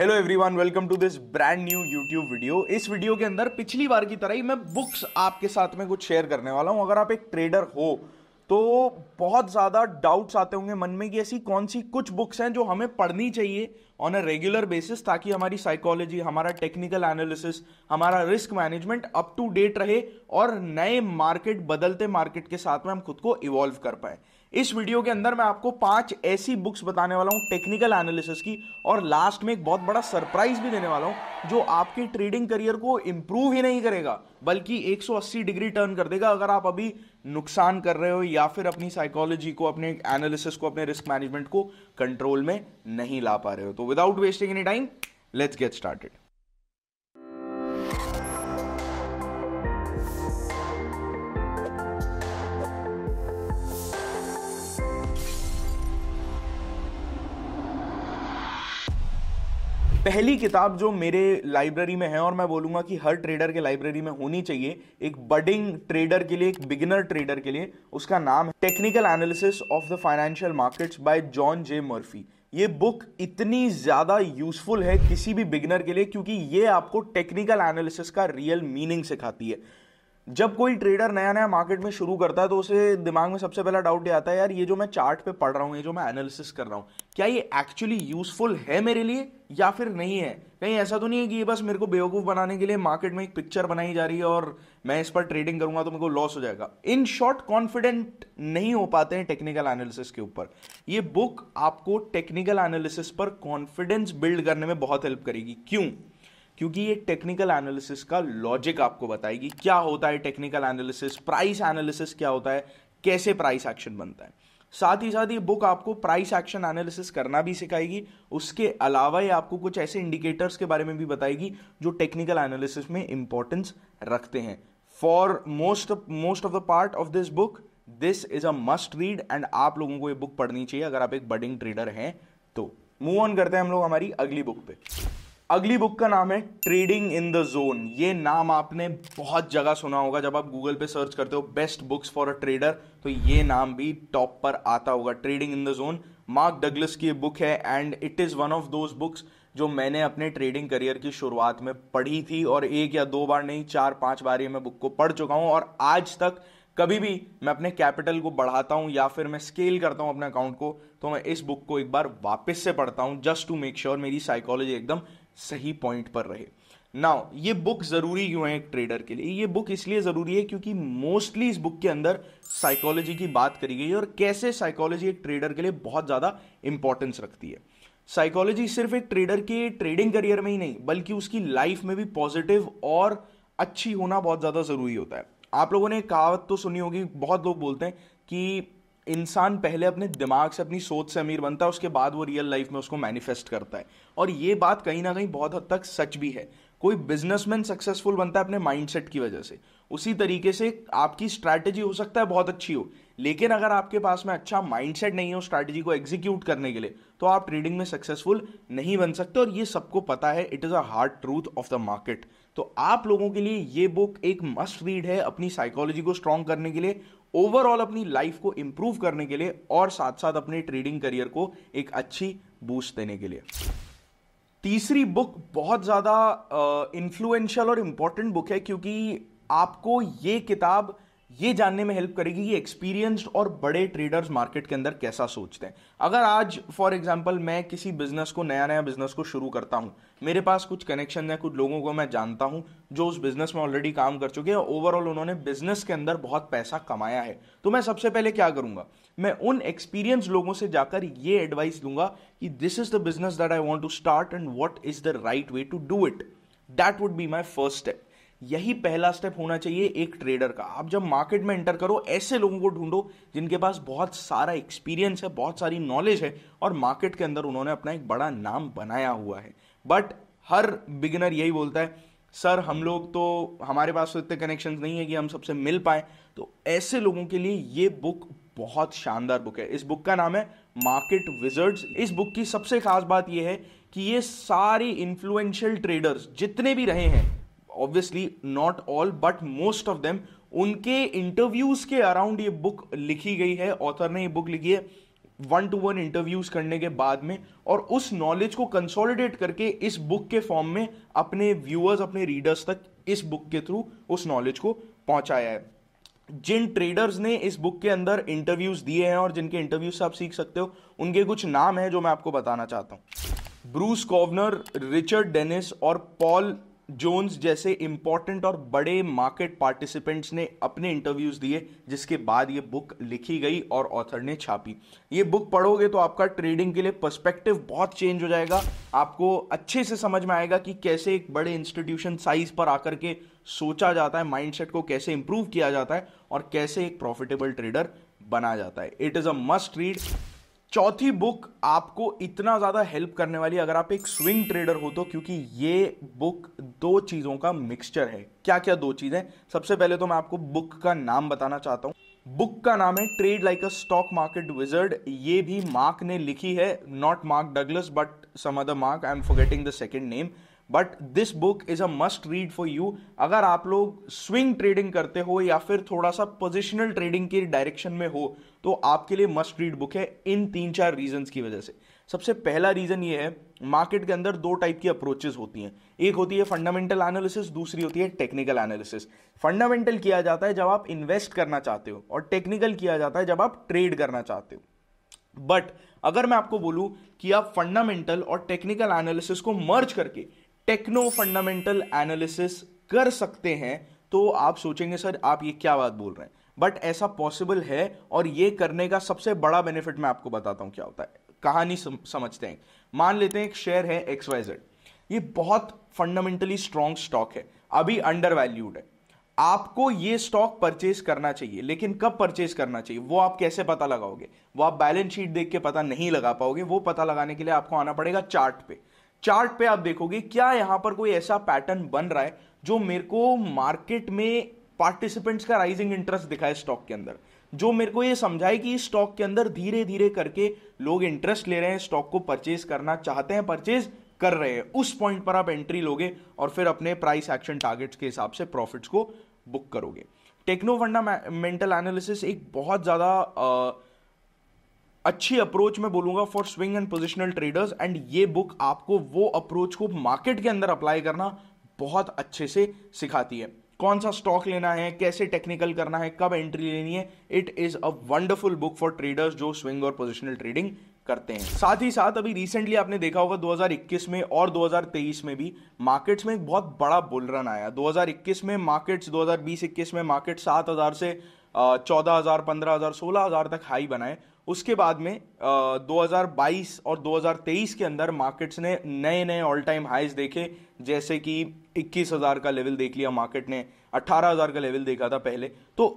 Hello everyone welcome to this brand new YouTube video इस video के अंदर पिछली बार की तरह ही मैं बुक्स आपके साथ में कुछ शेयर करने वाला हूं अगर आप एक ट्रेडर हो तो बहुत ज़्यादा डाउट्स आते होंगे मन में कि ऐसी कौन सी कुछ बुक्स हैं जो हमें पढ़नी चाहिए ऑन अ रेगुलर बेसिस ताकि हमारी साइकोलॉजी हमारा टेक्निकल एनालिसिस हमारा risk management up to date रहे और नए मार्केट बदलते मार्केट के साथ में हम खुद को इवॉल्व कर पाए इस वीडियो के अंदर मैं आपको पांच ऐसी बुक्स बताने वाला हूं टेक्निकल एनालिसिस की और लास्ट में एक बहुत बड़ा सरप्राइज भी देने वाला हूं जो आपके ट्रेडिंग करियर को इंप्रूव ही नहीं करेगा बल्कि 180 डिग्री टर्न कर देगा अगर आप अभी नुकसान कर रहे हो या फिर अपनी साइकोलॉजी को अपने एनालिसिस को अपने रिस्क मैनेजमेंट को कंट्रोल में नहीं ला पा रहे हो तो without wasting any time, let's get started. पहली किताब जो मेरे लाइब्रेरी में है और मैं बोलूंगा कि हर ट्रेडर के लाइब्रेरी में होनी चाहिए एक बडिंग ट्रेडर के लिए एक बिगिनर ट्रेडर के लिए उसका नाम है Technical Analysis of the Financial Markets by John J Murphy ये बुक इतनी ज़्यादा यूजफुल है किसी भी बिगनर के लिए क्योंकि ये आपको टेक्निकल एनालिसिस का रियल मीनिंग सिखाती है जब कोई ट्रेडर नया नया मार्केट में शुरू करता है तो उसे दिमाग में सबसे पहला डाउट ये आता है यार ये जो मैं चार्ट पे पढ़ रहा हूँ ये जो मैं एनालिसिस कर रहा हूँ क्या ये एक्चुअली यूजफुल है मेरे लिए या फिर नहीं है कहीं ऐसा तो नहीं है कि ये बस मेरे को बेवकूफ़ बनाने के लिए मार्केट में एक पिक्चर बनाई जा रही है और मैं इस पर ट्रेडिंग करूंगा तो मेरे को लॉस हो जाएगा इन शॉर्ट कॉन्फिडेंट नहीं हो पाते हैं टेक्निकल एनालिसिस के ऊपर ये बुक आपको टेक्निकल एनालिसिस पर कॉन्फिडेंस बिल्ड करने में बहुत हेल्प करेगी क्यों क्योंकि ये टेक्निकल एनालिसिस का लॉजिक आपको बताएगी क्या होता है टेक्निकल एनालिसिस प्राइस एनालिसिस क्या होता है कैसे प्राइस एक्शन बनता है साथ ही साथ ये बुक आपको प्राइस एक्शन एनालिसिस करना भी सिखाएगी उसके अलावा ये आपको कुछ ऐसे इंडिकेटर्स के बारे में भी बताएगी जो टेक्निकल एनालिसिस में इंपॉर्टेंस रखते हैं for most most of the part of this book this is a must read and आप लोगों को ये बुक पढ़नी चाहिए अगर आप एक बडिंग ट्रेडर हैं तो मूव ऑन करते हैं हम लोग हमारी अगली बुक पे अगली बुक का नाम है ट्रेडिंग इन द जोन ये नाम आपने बहुत जगह सुना होगा जब आप गूगल पे सर्च करते हो best books for a trader तो ये नाम भी टॉप पर आता होगा Trading in the Zone Mark Douglas की बुक है and it is one of those books जो मैंने अपने ट्रेडिंग करियर की शुरुआत में पढ़ी थी और एक या दो बार नहीं चार पांच बार ये मैं बुक को पढ़ चुका हूं और आज तक कभी भी मैं अपने कैपिटल को बढ़ाता हूँ या फिर मैं स्केल करता हूँ अपने अकाउंट को तो मैं इस बुक को एक बार वापस से पढ़ता हूँ जस्ट टू मेक श्योर मेरी साइकोलॉजी एकदम सही पॉइंट पर रहे नाउ ये बुक ज़रूरी क्यों है एक ट्रेडर के लिए ये बुक इसलिए ज़रूरी है क्योंकि मोस्टली इस बुक के अंदर साइकोलॉजी की बात करी गई है और कैसे साइकोलॉजी एक ट्रेडर के लिए बहुत ज़्यादा इंपॉर्टेंस रखती है साइकोलॉजी सिर्फ एक ट्रेडर के ट्रेडिंग करियर में ही नहीं बल्कि उसकी लाइफ में भी पॉजिटिव और अच्छी होना बहुत ज़्यादा ज़रूरी होता है आप लोगों ने कहावत तो सुनी होगी बहुत लोग बोलते हैं कि इंसान पहले अपने दिमाग से अपनी सोच से अमीर बनता है उसके बाद वो रियल लाइफ में उसको मैनिफेस्ट करता है और ये बात कहीं ना कहीं बहुत हद तक सच भी है कोई बिजनेसमैन सक्सेसफुल बनता है अपने माइंडसेट की वजह से उसी तरीके से आपकी स्ट्रैटेजी हो सकता है बहुत अच्छी हो लेकिन अगर आपके पास में अच्छा माइंडसेट नहीं हो स्ट्रैटेजी को एग्जीक्यूट करने के लिए तो आप ट्रेडिंग में सक्सेसफुल नहीं बन सकते और ये सबको पता है it is a hard truth of the market तो आप लोगों के लिए ये बुक एक मस्ट रीड है अपनी साइकोलॉजी को स्ट्रांग करने के लिए ओवरऑल अपनी लाइफ को इंप्रूव करने के लिए और साथ साथ अपने ट्रेडिंग करियर को एक अच्छी बूस्ट देने के लिए तीसरी बुक बहुत ज़्यादा इन्फ्लुएंशियल और इम्पॉर्टेंट बुक है क्योंकि आपको ये किताब ये जानने में हेल्प करेगी कि एक्सपीरियंस्ड और बड़े ट्रेडर्स मार्केट के अंदर कैसा सोचते हैं अगर आज फॉर एग्जांपल मैं किसी बिजनेस को नया नया बिजनेस को शुरू करता हूँ मेरे पास कुछ कनेक्शन है कुछ लोगों को मैं जानता हूँ जो उस बिजनेस में ऑलरेडी काम कर चुके हैं ओवरऑल उन्होंने बिजनेस के अंदर बहुत पैसा कमाया है तो मैं सबसे पहले क्या करूंगा मैं उन एक्सपीरियंस लोगों से जाकर ये एडवाइस दूंगा कि this is the business that I want to start and what is the right way to do it that would be my first step यही पहला स्टेप होना चाहिए एक ट्रेडर का आप जब मार्केट में एंटर करो ऐसे लोगों को ढूंढो जिनके पास बहुत सारा एक्सपीरियंस है बहुत सारी नॉलेज है और मार्केट के अंदर उन्होंने अपना एक बड़ा नाम बनाया हुआ है बट हर बिगिनर यही बोलता है सर हम लोग तो हमारे पास तो इतने कनेक्शन नहीं है कि हम सबसे मिल पाए तो ऐसे लोगों के लिए ये बुक बहुत शानदार बुक है इस बुक का नाम है मार्केट विजर्ड्स इस बुक की सबसे खास बात यह है कि ये सारी इन्फ्लुएंशियल ट्रेडर्स जितने भी रहे हैं obviously not all but most of them उनके इंटरव्यूज के अराउंड ये बुक लिखी गई है ऑथर ने ये बुक लिखी है वन टू वन इंटरव्यूज करने के बाद में और उस नॉलेज को कंसोलिडेट करके इस बुक के फॉर्म में अपने व्यूअर्स अपने रीडर्स तक इस बुक के थ्रू उस नॉलेज को पहुंचाया है जिन ट्रेडर्स ने इस बुक के अंदर इंटरव्यूज दिए हैं और जिनके इंटरव्यूज से आप सीख सकते हो उनके कुछ नाम हैं जो मैं आपको बताना चाहता हूँ ब्रूस कॉवनर रिचर्ड डेनिस और पॉल जोन्स जैसे इंपॉर्टेंट और बड़े मार्केट पार्टिसिपेंट्स ने अपने इंटरव्यूज दिए जिसके बाद ये बुक लिखी गई और ऑथर ने छापी ये बुक पढ़ोगे तो आपका ट्रेडिंग के लिए पर्सपेक्टिव बहुत चेंज हो जाएगा आपको अच्छे से समझ में आएगा कि कैसे एक बड़े इंस्टीट्यूशन साइज पर आकर के सोचा जाता है माइंडसेट को कैसे इंप्रूव किया जाता है और कैसे एक प्रॉफिटेबल ट्रेडर बना जाता है it is a must read चौथी बुक आपको इतना ज़्यादा हेल्प करने वाली अगर आप एक स्विंग ट्रेडर हो तो क्योंकि ये बुक दो चीज़ों का मिक्सचर है क्या क्या दो चीज़ें सबसे पहले तो मैं आपको बुक का नाम बताना चाहता हूं बुक का नाम है Trade Like a Stock Market Wizard ये भी मार्क ने लिखी है not Mark Douglas but some other Mark I am forgetting the second name but this book is a must read for you अगर आप लोग स्विंग ट्रेडिंग करते हो या फिर थोड़ा सा पोजिशनल ट्रेडिंग के डायरेक्शन में हो तो आपके लिए मस्ट रीड बुक है इन तीन चार रीजन की वजह से सबसे पहला रीज़न ये है मार्केट के अंदर दो टाइप की अप्रोचेस होती हैं एक होती है फंडामेंटल एनालिसिस दूसरी होती है टेक्निकल एनालिसिस फंडामेंटल किया जाता है जब आप इन्वेस्ट करना चाहते हो और टेक्निकल किया जाता है जब आप ट्रेड करना चाहते हो बट अगर मैं आपको बोलूं कि आप फंडामेंटल और टेक्निकल एनालिसिस को मर्ज करके टेक्नो फंडामेंटल एनालिसिस कर सकते हैं तो आप सोचेंगे सर आप ये क्या बात बोल रहे हैं बट ऐसा पॉसिबल है और ये करने का सबसे बड़ा बेनिफिट मैं आपको बताता हूँ क्या होता है कहानी समझते हैं मान लेते हैं एक शेयर है एक्स वाई जेड ये बहुत फंडामेंटली स्ट्रांग स्टॉक है अभी अंडर वैल्यूड है आपको ये स्टॉक परचेज करना चाहिए लेकिन कब परचेज करना चाहिए वो आप कैसे पता लगाओगे वो आप बैलेंस शीट देख के पता नहीं लगा पाओगे वो पता लगाने के लिए आपको आना पड़ेगा चार्ट पे चार्ट पे आप देखोगे क्या यहां पर कोई ऐसा पैटर्न बन रहा है जो मेरे को मार्केट में पार्टिसिपेंट्स का राइजिंग इंटरेस्ट दिखाए स्टॉक के अंदर जो मेरे को ये समझाए कि इस स्टॉक के अंदर धीरे धीरे करके लोग इंटरेस्ट ले रहे हैं स्टॉक को परचेज करना चाहते हैं परचेज कर रहे हैं उस पॉइंट पर आप एंट्री लोगे और फिर अपने प्राइस एक्शन टारगेट्स के हिसाब से प्रॉफिट्स को बुक करोगे टेक्नो फंडामेंटल एनालिसिस एक बहुत ज़्यादा अच्छी अप्रोच मैं बोलूंगा for swing and positional traders and ये बुक आपको वो अप्रोच को मार्केट के अंदर अप्लाई करना बहुत अच्छे से सिखाती है कौन सा स्टॉक लेना है कैसे टेक्निकल करना है कब एंट्री लेनी है it is a wonderful book for traders जो स्विंग और पोजिशनल ट्रेडिंग करते हैं साथ ही साथ अभी रिसेंटली आपने देखा होगा 2021 में और 2023 में भी मार्केट्स में एक बहुत बड़ा बुलरन आया 2021 में मार्केट्स 2020-21 में मार्केट 7000 से चौदह हजार पंद्रह हजार सोलह हजार तक हाई बनाए उसके बाद में आ, 2022 और 2023 के अंदर मार्केट्स ने नए नए ऑल टाइम हाइज देखे जैसे कि इक्कीस हज़ार का लेवल देख लिया मार्केट ने अट्ठारह हज़ार का लेवल देखा था पहले तो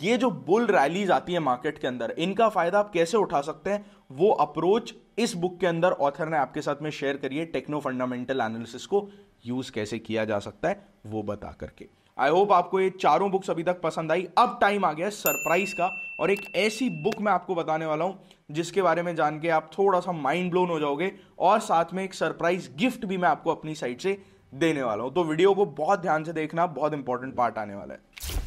ये जो बुल रैलीज आती है मार्केट के अंदर इनका फ़ायदा आप कैसे उठा सकते हैं वो अप्रोच इस बुक के अंदर ऑथर ने आपके साथ में शेयर करिए टेक्नो फंडामेंटल एनालिसिस को यूज़ कैसे किया जा सकता है वो बता करके आई होप आपको ये चारों बुक्स अभी तक पसंद आई अब टाइम आ गया सरप्राइज का और एक ऐसी बुक मैं आपको बताने वाला हूं जिसके बारे में जान के आप थोड़ा सा माइंड ब्लोन हो जाओगे और साथ में एक सरप्राइज गिफ्ट भी मैं आपको अपनी साइड से देने वाला हूं तो वीडियो को बहुत ध्यान से देखना बहुत इंपॉर्टेंट पार्ट आने वाला है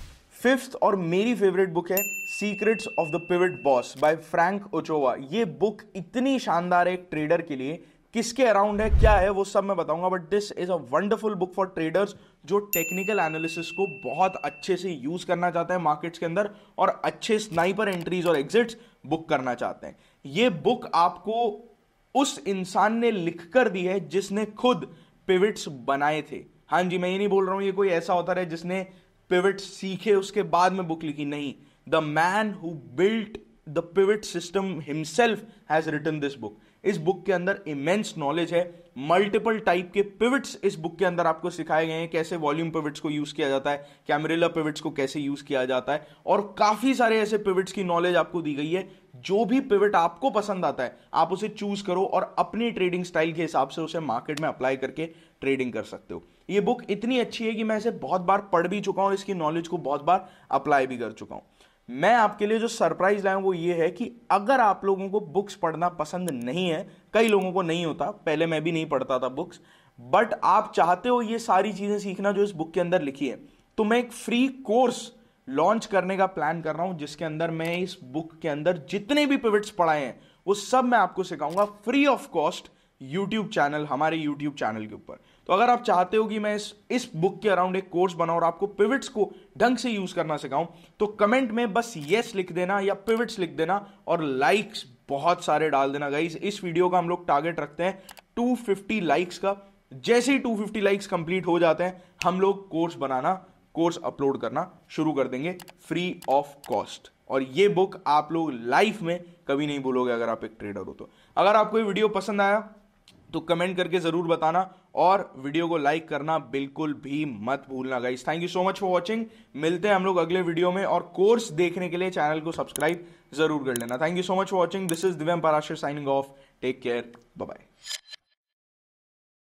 फिफ्थ और मेरी फेवरेट बुक है Secrets of the Pivot Boss by Frank Ochoa ये बुक इतनी शानदार है एक ट्रेडर के लिए किसके अराउंड है क्या है वो सब मैं बताऊंगा but this is a wonderful book for traders जो टेक्निकल एनालिसिस को बहुत अच्छे से यूज करना चाहते हैं मार्केट्स के अंदर और अच्छे स्नाइपर एंट्रीज और एग्जिट्स बुक करना चाहते हैं ये बुक आपको उस इंसान ने लिख कर दी है जिसने खुद पिविट्स बनाए थे हाँ जी मैं ये नहीं बोल रहा हूं ये कोई ऐसा होता है जिसने पिविट सीखे उसके बाद में बुक लिखी नहीं the man who built the pivot system himself has written this book इस बुक के अंदर इमेंस नॉलेज है मल्टीपल टाइप के पिविट्स इस बुक के अंदर आपको सिखाए गए हैं कैसे वॉल्यूम पिविट्स को यूज किया जाता है कैमरेला पिविट्स को कैसे यूज किया जाता है और काफी सारे ऐसे पिविट्स की नॉलेज आपको दी गई है जो भी पिवट आपको पसंद आता है आप उसे चूज करो और अपनी ट्रेडिंग स्टाइल के हिसाब से उसे मार्केट में अप्लाई करके ट्रेडिंग कर सकते हो ये बुक इतनी अच्छी है कि मैं इसे बहुत बार पढ़ भी चुका हूँ इसकी नॉलेज को बहुत बार अप्लाई भी कर चुका हूं मैं आपके लिए जो सरप्राइज लाया वो ये है कि अगर आप लोगों को बुक्स पढ़ना पसंद नहीं है कई लोगों को नहीं होता पहले मैं भी नहीं पढ़ता था बुक्स बट आप चाहते हो ये सारी चीज़ें सीखना जो इस बुक के अंदर लिखी है तो मैं एक फ्री कोर्स लॉन्च करने का प्लान कर रहा हूं जिसके अंदर मैं इस बुक के अंदर जितने भी पिविट्स पढ़ाए हैं वो सब मैं आपको सिखाऊंगा free of cost YouTube channel हमारे यूट्यूब चैनल के ऊपर तो अगर आप चाहते हो कि मैं इस इस बुक के अराउंड एक कोर्स बनाऊं और आपको पिविट्स को ढंग से यूज करना सिखाऊं तो कमेंट में बस येस लिख देना या पिविट्स लिख देना और लाइक्स बहुत सारे डाल देना गाइज इस वीडियो का हम लोग टारगेट रखते हैं 250 लाइक्स का जैसे ही 250 लाइक्स कंप्लीट हो जाते हैं हम लोग कोर्स बनाना कोर्स अपलोड करना शुरू कर देंगे फ्री ऑफ कॉस्ट और ये बुक आप लोग लाइफ में कभी नहीं भूलोगे अगर आप एक ट्रेडर हो तो अगर आपको ये वीडियो पसंद आया तो कमेंट करके ज़रूर बताना और वीडियो को लाइक करना बिल्कुल भी मत भूलना guys thank you so much for watching मिलते हैं हम लोग अगले वीडियो में और कोर्स देखने के लिए चैनल को सब्सक्राइब जरूर कर लेना thank you so much for watching this is Divyam Parashar signing off take care bye